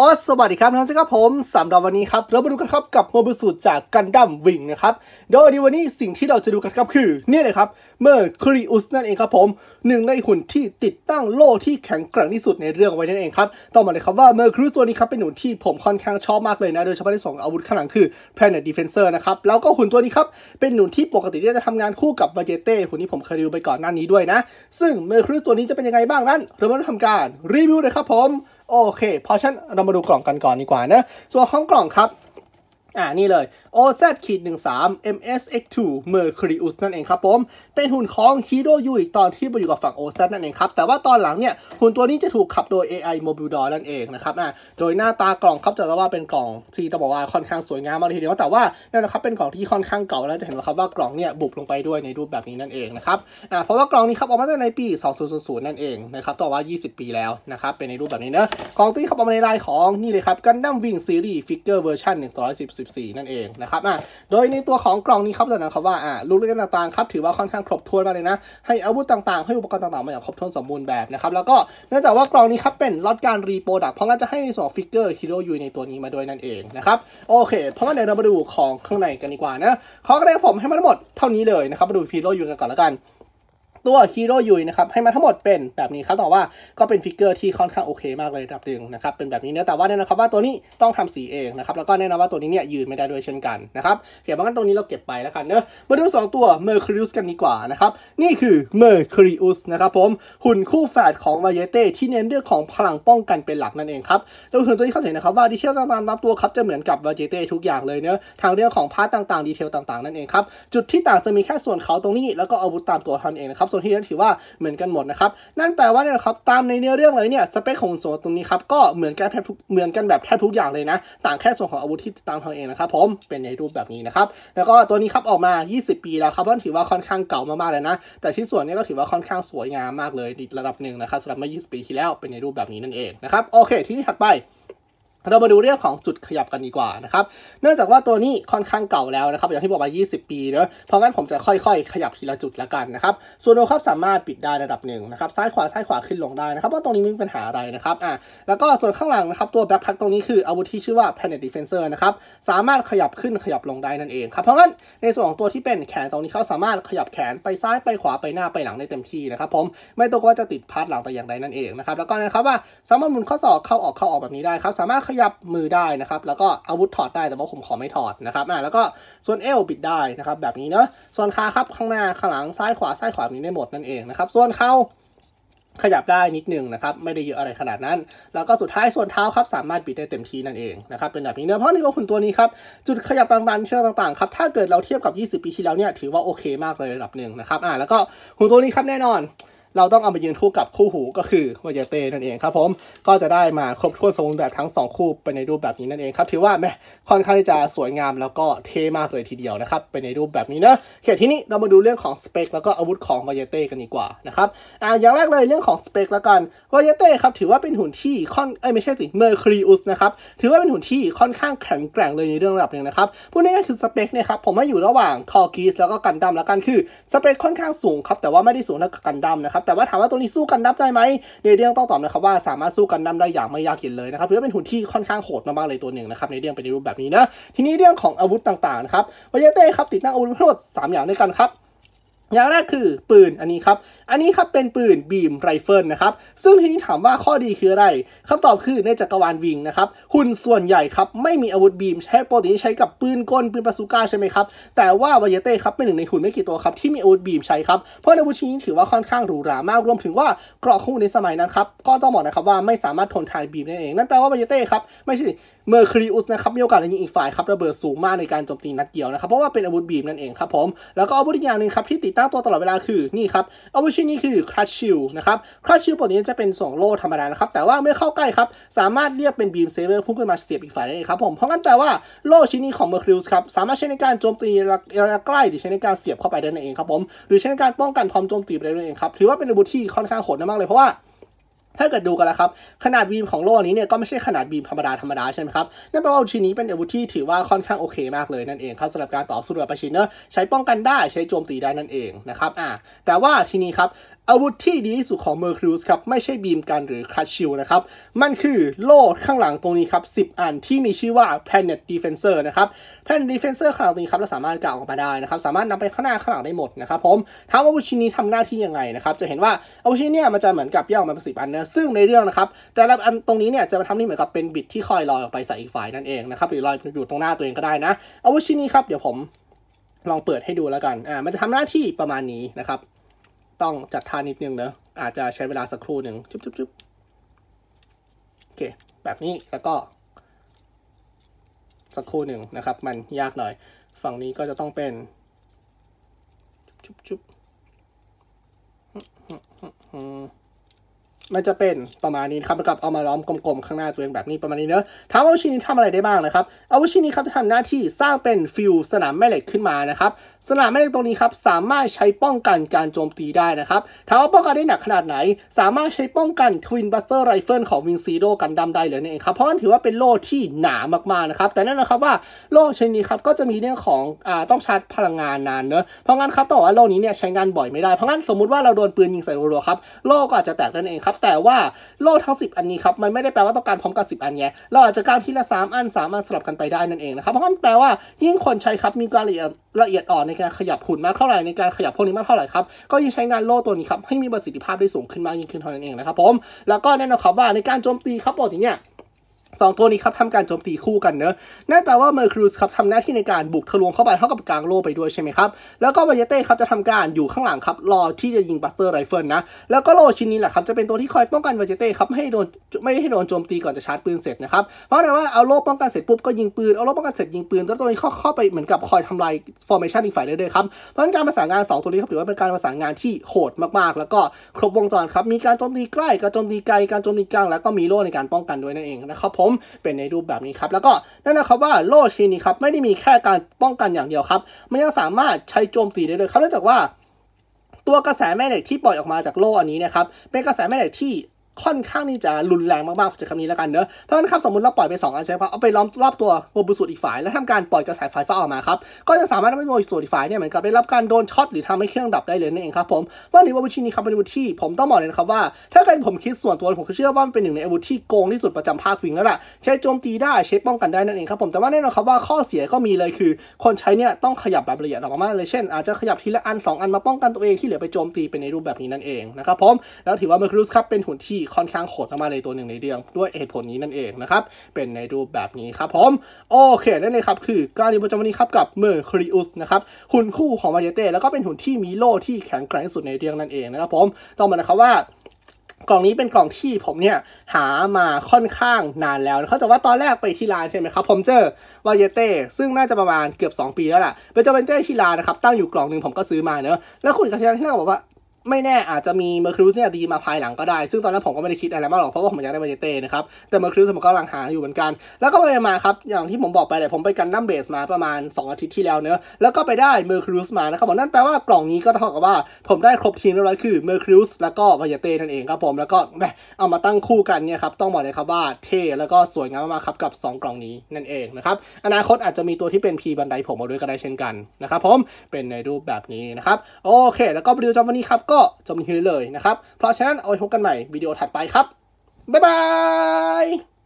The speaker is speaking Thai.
ออสวัสดีครับท่านครับผมสำหรับวันนี้ครับเรามาดูกันครับกับโมบิสูตรจากกันดั้มวิงนะครับโดยในวันนี้สิ่งที่เราจะดูกันครับคือนี่เลยครับเมอร์คริอุสนั่นเองครับผมหนึ่งในหุ่นที่ติดตั้งโล่ที่แข็งแกร่งที่สุดในเรื่องไว้นั่นเองครับต้องมาเลยครับว่าเมอร์คริอุสตัวนี้ครับ เป็นหุ่นที่ผมค่อนข้างชอบมากเลยนะ โดยเฉพาะในสองอาวุธข้างหลังคือ Planet Defensor นะครับแล้วก็หุ่นตัวนี้ครับเป็นหุ่นที่ปกติที่จะทำงานคู่กับวาเจเต้หุ่นที่ผมเคยรีวิวไปก่อนหน้านี้ด้วยนะ ซึ่งเมอร์คริอุสตัวนี้จะเป็นยังไงบ้างนั้นเรามาทำการรีวิวเลยครับผมโอเคพอฉันเรามาดูกล่องกันก่อนดีกว่านะ ส่วนของกล่องครับอ่านี่เลย OZ ขีด13 MSX2 Mercurius นั่นเองครับผม เป็นหุ่นของ Hero U อีกตอนที่มปอยู่กับฝั่ง OZ นั่นเองครับ แต่ว่าตอนหลังเนี่ยหุ่นตัวนี้จะถูกขับโดย AI Mobile d o r นั่นเองนะครับอ่าโดยหน้าตากล่องครับจะว่าเป็นกล่องที่ต้องบอกว่าค่อนข้างสวยงามมากทีเดียวแต่ว่านั่นนะครับเป็นกล่องที่ค่อนข้างเก่าแล้วจะเห็นนะครับว่ากล่องเนี่ยบุบลงไปด้วยในรูปแบบนี้นั่นเองนะครับอ่าเพราะว่ากล่องนี้ครับออกมาตั้งในปี 2000นั่นเองนะครับต่อว่า 20 ปีแล้วนะครับเป็นในรูปแบบนี้เนะกล่องที่ขับออกมาในลายของนี่เลยครับ Gundam Wing Series Figure Version 112 64นั่นเองนะครับอ่ะโดยในตัวของกล่องนี้ครับเรานะครับว่าอ่ะลูกเล่นต่างๆครับถือว่าค่อนข้างครบถ้วนมาเลยนะ ให้อาวุธต่างๆ ให้อุปกรณ์ต่างๆมาอย่างครบถ้วนสมบูรณ์แบบนะครับ แล้วก็เนื่องจากว่ากล่องนี้ครับเป็นล็อตการรีโปรดักเพราะงั้นจะให้ในส่วนฟิกเกอร์ฮิโร่ยูในตัวนี้มาด้วยนั่นเองนะครับ โอเค เพราะงั้นเดี๋ยวเรามาดูของข้างในกันดีกว่านะขอกร้างผมให้มาทั้งหมดเท่านี้เลยนะครับมาดูฮีโร่ยูกันก่อนละกันตัวคีโรยุยนะครับให้มาทั้งหมดเป็นแบบนี้ครับ ต่ว่าก็เป็นฟิกเกอร์ที่ค่อนข้างโอเคมากเลยระดับหนึ่งนะครับเป็นแบบนี้เนะแต่ว่าแน่นอนครับว่าตัวนี้ต้องทำสีเองนะครับแล้วก็แน่นอนว่าตัวนี้เนี่ยยืนไม่ได้ด้วยเช่นกันนะครับเขียนวบางกันตรงนี้เราเก็บไปแล้วกันเนอะมาดู2ตัวเมอร์คริอุสกันดีกว่านะครับนี่คือเมอร์คริอุสนะครับผมหุ่นคู่แฝดของวาเ i เตที่เน้นเรื่องของพลังป้องกันเป็นหลักนั่นเองครับโดยหุ่นตัวนี้เขาเห็นนะครับว่าดีเทลต่าๆรับตัวครับจะเหมือนกับวา r i e t ทุกอย่างเลยเนอะทางเรื่องของพาร์ตต่างๆดีเทลต่างๆนั่นเองครับจุดที่ต่างจะมีแค่ส่วนเขาตรงนี้ แล้วก็อาวุธตามตัวท่านเองนะครับส่ววนที่นั้นถือว่าเหมือนกันหมดนะครับ นั่นแปลว่าเนี่ยครับตามในเนื้อเรื่องเลยเนี่ยสเปคของโซนตรงนี้ครับก็เหมือนกันแทบทุกเหมือนกันแบบแทบทุกอย่างเลยนะ ต่างแค่ส่วนของอาวุธที่ตามทาเองนะครับผมเป็นในรูปแบบนี้นะครับแล้วก็ตัวนี้ครับออกมา 20 ปีแล้วครับก็ถือว่าค่อนข้างเก่ามากๆเลยนะ แต่ชิ้นส่วนนี้ก็ถือว่าค่อนข้างสวยงามมากเลยระดับหนึ่งนะครับสำหรับเมื่อ 20 ปีที่แล้วเป็นในรูปแบบนี้นั่นเองนะครับโอเคที่นี่ถัดไปเรามาดูเรื่องของจุดขยับกันดีกว่านะครับ เนื่องจากว่าตัวนี้ค่อนข้างเก่าแล้วนะครับอย่างที่บอกไป20 ปีเนอะเพราะงั้นผมจะค่อยๆ ขยับทีละจุดละกันนะครับ ส่วนโอครับสามารถปิดได้ระดับหนึ่งนะครับซ้ายขวาซ้ายขวาขึ้นลงได้นะครับว่าตรงนี้ไม่มีปัญหาอะไรนะครับ อ่ะแล้วก็ส่วนข้างหลังนะครับตัวแบ็คพักตรงนี้คือ อาวุธที่ชื่อว่า Planet Defensor นะครับสามารถขยับขึ้นขยับลงได้นั่นเองครับเพราะงั้นในส่วนของตัวที่เป็นแขนตรงนี้เขาสามารถขยับแขนไปซ้ายไปขวาไปหน้าไปหลังได้เต็มที่นะครับผมไม่ต้องว่าจะติดพาร์ทหลังแต่อย่างใดนั่นเองนะครับแล้วก็นะครับว่าสามารถหมุนข้อศอกเข้าออกเข้าออกแบบนี้ได้ครับ สามารถขยับมือได้นะครับแล้วก็อาวุธถอดได้แต่ว่าผมขอไม่ถอดนะครับอ่าแล้วก็ส่วนเอวปิดได้นะครับแบบนี้เนาะส่วนขาครับข้างหน้าข้างหลังซ้ายขวาซ้ายขวานี้ได้หมดนั่นเองนะครับส่วนเข่าขยับได้นิดนึงนะครับไม่ได้เยอะอะไรขนาดนั้นแล้วก็สุดท้ายส่วนเท้าครับสามารถปิดได้เต็มที่นั่นเองนะครับเป็นแบบนี้เนื้อเพราะนี่ก็คุณตัวนี้ครับจุดขยับต่างๆ เชื่อต่างๆครับถ้าเกิดเราเทียบกับ 20 ปีที่แล้วเนี่ยถือว่าโอเคมากเลยระดับหนึ่งนะครับอ่าแล้วก็หุ่นตัวนี้ครับแน่นอนเราต้องเอามายืนคู่กับคู่หูก็คือวายเตนั่นเองครับ ผมก็จะได้มาครบถ้วนสมบูรณ์แบบทั้ง 2 คู่ไปในรูปแบบนี้นั่นเองครับถือว่าแม่ค่อนข้างจะสวยงาม แล้วก็เท่มากเลยทีเดียวนะครับไปในรูปแบบนี้นะเขตนที่นี้เรามาดูเรื่องของสเปคแล้วก็อาวุธของวายเตกันดีกว่านะครับอ่าอย่างแรกเลยเรื่องของสเปคแล้วกันวายเตครับถือว่าเป็นหุ่นที่ค่อนเอ้ไม่ใช่สิเมอร์ครีอุสนะครับถือว่าเป็นหุ่นที่ค่อนข้างแข็งแกร่งเลยในเรื่องระดับหนึ่งนะครับพูดง่ายๆคือสเปคเนี่ยครับผมว่าอยู่ระหว่างทอร์กิสแล้วก็กันดัมแล้วกันคือสเปคค่อนข้างสูงครับแต่ว่าไม่ได้สูงเท่ากันดัมนะครับับแต่ว่าถามว่าตัวนี้สู้กันดับได้ไหม ในเรื่องต้องตอบนะครับว่า สามารถสู้กันดับได้อย่างไม่ยากเย็นเลยนะครับ เพราะเป็นหุ่นที่ค่อนข้างโหดมากๆเลยตัวหนึ่งนะครับในเรื่องเป็นรูปแบบนี้นะทีนี้เรื่องของอาวุธต่างๆนะครับวายเต้ครับติดตั้งอาวุธทั้งหมด3 อย่างด้วยกันครับอย่างแรกคือปืนอันนี้ครับ อันนี้ครับ เป็นปืนบีมไรเฟิลนะครับ ซึ่งทีนี้ถามว่าข้อดีคืออะไร คำตอบคือ ในจักรวาลวิงนะครับ หุ่นส่วนใหญ่ครับ ไม่มีอาวุธบีมใช้ปกติใช้กับปืนกลปืนปาซูก้าใช่ไหมครับ แต่ว่าวายเต้ครับเป็นหนึ่งในหุ่นไม่กี่ตัวครับ ที่มีอาวุธบีมใช้ครับ เพราะอาวุธชิ้นนี้ถือว่าค่อนข้างหรูหรามากรวมถึงว่าเกราะของในสมัยนั้นครับก็ต้องบอกนะครับว่าไม่สามารถทนทานบีมได้เอง นั่นแปลว่าวายเต้ครับไม่ใช่เมอร์คริอุสนะครับมีโอกาสยิงอีกฝ่ายครับระเบิดสูงมากในการโจมตีนัดเดียวนะครับเพราะว่าเป็นอาวุธบีมนั่นเองครับผม แล้วก็อาวุธอีกอย่างหนึ่งครับ ที่ติดตั้งตัวตลอดเวลาคือนี่ครับ อาวุธชิ้นนี้คือคราชชิลนะครับคราชชิลปกติจะเป็นสองโล่ธรรมดานะครับ แต่ว่าเมื่อเข้าใกล้ครับ สามารถเรียกเป็นบีมเซเวอร์พุ่งขึ้นมาเสียบอีกฝ่ายได้ครับผมเพราะงั้นแปลว่าโล่ชิ้นนี้ของเมอร์คริอุสครับสามารถใช้ในการโจมตีระยะใกล้หรือใช้ในการเสียบเข้าไปได้นั่นเองครับผมหรือใช้ในการป้องกันพร้อมโจมตีไปได้นั่นเองครับถือว่าเป็นอาวุธที่ค่อนข้างโหดมากเลยเพราะว่าถ้าเกิดดูกันแล้วครับ ขนาดบีมของโล่นี้เนี่ยก็ไม่ใช่ขนาดบีมธรรมดาธรรมดาใช่ไหมครับ นั่นแปลว่าชิ้นนี้เป็นอาวุธที่ถือว่าค่อนข้างโอเคมากเลยนั่นเองครับสำหรับการต่อสู้แบบปะชินเนอร์ใช้ป้องกันได้ใช้โจมตีได้นั่นเองนะครับอ่า แต่ว่าทีนี้ครับอาวุธที่ดีที่สุดของเมอร์คิวสครับ ไม่ใช่บีมกันหรือคลัชชิลนะครับ มันคือโล่ข้างหลังตรงนี้ครับ 10 อันที่มีชื่อว่า Planet Defensor นะครับ Planet Defensor ข้างหลังนี้ครับเราสามารถกล่าวออกมาได้นะครับ สามารถนำไปข้างหน้าข้างหลังได้หมดนะครับผมถามว่าอาวุธชิ้นนี้ทำหน้าที่ยังไงนะครับ จะเห็นว่า อาวุธชิ้นนี้มันจะเหมือนกับแยกออกมาเป็นสิบอันนะซึ่งในเรื่องนะครับแต่ละอันตรงนี้เนี่ยจะมาทำนี่เหมือนกับเป็นบิดที่คอยลอยออกไปใส่อีกฝ่ายนั่นเองนะครับหรือลอยอยู่ตรงหน้าตัวเองก็ได้นะ อาวุธชิ้นนี้ครับเดี๋ยวผมลองเปิดให้ดูแล้วกันอ่ามันจะทำหน้าที่ประมาณนี้นะครับต้องจัดท่านิดนึงเนอะอาจจะใช้เวลาสักครู่หนึ่งจุ๊บจุ๊บจุ๊บโอเค แบบนี้แล้วก็ สักครู่หนึ่งนะครับ มันยากหน่อย ฝั่งนี้ก็จะต้องเป็นจุ๊บจุ๊บมันจะเป็นประมาณนี้นครับกับเอามาล้อมกลม ๆ ข้างหน้าตัวเองแบบนี้ประมาณนี้เนอะถามวอาวุชินนี้ทำอะไรได้บ้างนะครับอาวุชินนี้ครับจะทำหน้าที่สร้างเป็นฟิวสนามแม่เหล็กขึ้นมานะครับสนามแม่เหล็กตรงนี้ครับสามารถใช้ป้องกันการโจมตีได้นะครับถามว่าป้องกันได้หนักขนาดไหน สามารถใช้ป้องกันทวินบัสเตอร์ไรเฟิลของวิงซีโดกันดำได้เลยนั่นเองครับเพราะมันถือว่าเป็นโล่ที่หนามากๆนะครับแต่นั่นนะครับว่าโล่ชนิดนี้ครับก็จะมีเรื่องของอ่าต้องชาร์จพลังงานนานเนอะเพราะงั้นครับต่อว่าโล่นี้เนี่ยใช้งานบ่อยไม่ได้เพราะงั้นสมมติว่าเราโดนปืนยิงใส่รัวๆครับโล่ก็อาจจะแตกนั่นเองครับแต่ว่าโล่ทั้ง 10 อันนี้ครับมันไม่ได้แปลว่าต้องการพร้อมกัน10 อันไงเราอาจจะการทีละ3อัน 3 อันสลับกันไปได้นั่นเองนะครับเพราะงั้นแปลว่ายิ่งคนใช้ครับมีการละเอียดละเอียดอ่อนในการขยับหุ่นมากเท่าไหร่ ในการขยับพวกนี้มากเท่าไหร่ครับ ก็ยิ่งใช้งานโล่ตัวนี้ครับให้มีประสิทธิภาพได้สูงขึ้นมากยิ่งขึ้นเท่านั้นเองนะครับผมแล้วก็แน่นอนครับว่าในการโจมตีครับปกติเนี่ย2ตัวนี้ครับทำการโจมตีคู่กันเนอะ นั่นแปลว่าเมอร์ครูสครับทำหน้าที่ในการบุกทะลวงเข้าไปเท่ากับกลางโลไปด้วยใช่ไหมครับ แล้วก็วายเต้ครับจะทำการอยู่ข้างหลังครับรอที่จะยิงบัสเตอร์ไรเฟิลนะ แล้วก็โลชิ้นนี้แหละครับจะเป็นตัวที่คอยป้องกันวายเต้ครับไม่ให้โดนไม่ให้โดนโจมตีก่อนจะชาร์จปืนเสร็จนะครับ เพราะแต่ว่าเอาโลป้องกันเสร็จปุ๊บก็ยิงปืน เอาโลป้องกันเสร็จยิงปืนแล้วตัวนี้เข้าไปเหมือนกับคอยทำลายฟอร์เมชันอีกฝ่ายได้เลยครับ เพราะการประสานงาน2ตัวนี้ครับถือว่าเป็นการประสานงานที่โหดมากๆแล้วก็ครบวงจรครับมีการโจมตีใกล้การโจมตีไกลการโจมตีกลางแล้วก็มีโลในการป้องกันด้วยนั่นเองนะครับผมเป็นในรูปแบบนี้ครับ แล้วก็นั่นนะครับว่าโล่ชิ้นนี้ครับ ไม่ได้มีแค่การป้องกันอย่างเดียวครับ มันยังสามารถใช้โจมตีได้เลยครับเนื่องจากว่า ตัวกระแสแม่เหล็กที่ปล่อยออกมาจากโล่อันนี้นะครับเป็นกระแสแม่เหล็กที่ค่อนข้างที่จะรุนแรงมากๆจากคำนี้แล้วกันเนอะ เพราะฉะนั้นครับ สมมติเราปล่อยไป 2 อันใช่ไหมครับเอาไปล้อมรอบตัวโมบูสูตอีกฝ่าย แล้วทำการปล่อยกระแสไฟฟ้าออกมาครับ ก็จะสามารถทำให้โมบูสูตอีกฝ่ายเนี่ยเหมือนกับได้รับการโดนช็อตหรือทำให้เครื่องดับได้เลยนั่นเองครับผมว่าในอาวุธชินี้ครับเป็นอาวุธที่ ผมต้องบอกเลยนะครับว่าถ้าเกิดผมคิดส่วนตัวผมเชื่อว่ามันเป็นหนึ่งในอาวุธที่โกงที่สุดประจำภาควิงแล้วล่ะใช้โจมตีได้ใช้ป้องกันได้นั่นเองครับ ผมแต่ว่าแน่นอนครับว่าข้อเสียก็มีเลยคือ คนใช้เนี่ยต้องขยับแบบละเอียดออกมากเลยเช่นอาจจะขยับทีละอัน 2 อันมาป้องกันตัวเองที่เหลือไปโจมตีเป็นในรูปแบบนี้นั่นเองนะครับผมแล้วถือว่าเมอร์คิวสครับเป็นหุ่นที่ค่อนข้างโหดมากๆในตัวหนึ่งในเรื่องด้วยเหตุผลนี้นั่นเองนะครับเป็นในรูปแบบนี้ครับผม โอเคนั่นเองครับคือการีประจำวันนี้ครับกับเมอร์คริอุสนะครับหุ่นคู่ของมาเยเต้แล้วก็เป็นหุ่นที่มีโล่ที่แข็งแกร่งที่สุดในเรื่องนั่นเองนะครับผมต้องมานะครับว่า กล่องนี้เป็นกล่องที่ผมเนี่ยหามาค่อนข้างนานแล้วเขาจะว่าตอนแรกไปที่ร้านใช่ไหมครับผมเจอวายเต้ซึ่งน่าจะประมาณเกือบ2ปีแล้วแหละเป็นเจ้าเ็นเต้ที่ร้านนะครับตั้งอยู่กล่องหนึ่งผมก็ซื้อมาเนอะแล้วคุณกัทยานที่น่าบอกว่าไม่แน่อาจจะมีเมอร์คริวสเนี่ยดีมาภายหลังก็ได้ ซึ่งตอนนั้นผมก็ไม่ได้คิดอะไรมากหรอกเพราะว่าผมอยากได้เบเจเต้นะครับ แต่เมอร์คริวสผมก็กำลังหาอยู่เหมือนกัน แล้วก็ไปมาครับอย่างที่ผมบอกไปเลยผมไปกันดั้มเบสมาประมาณ 2 อาทิตย์ที่แล้วเนอะแล้วก็ไปได้เมอร์คริวสมานะครับผมนั่นแปลว่ากล่องนี้ก็เท่ากับว่า ผมได้ครบทีมเลย้วคือเมอร์คริวสแล้วก็เบเจเต้นั่นเองครับผม แล้วก็แมเอามาตั้งคู่กันเนี่ยครับ ต้องบอกเลยครับว่าเท่แล้วก็สวยงามมากครับกับ 2 กล่องนี้นั่นเองนะครับอนาคตอาจจะมีตัวที่เป็นพีบันไดผมมาด้วยก็ได้เช่นกันนะครับผมเป็นในรูปแบบนี้นะครับโอเค แล้วก็ไปดูจอวันนี้ครับก็็จบลงทนี้เลยนะครับ เพราะฉะนั้นเอาไว้พบกันใหม่วิดีโอถัดไปครับ บ๊ายบาย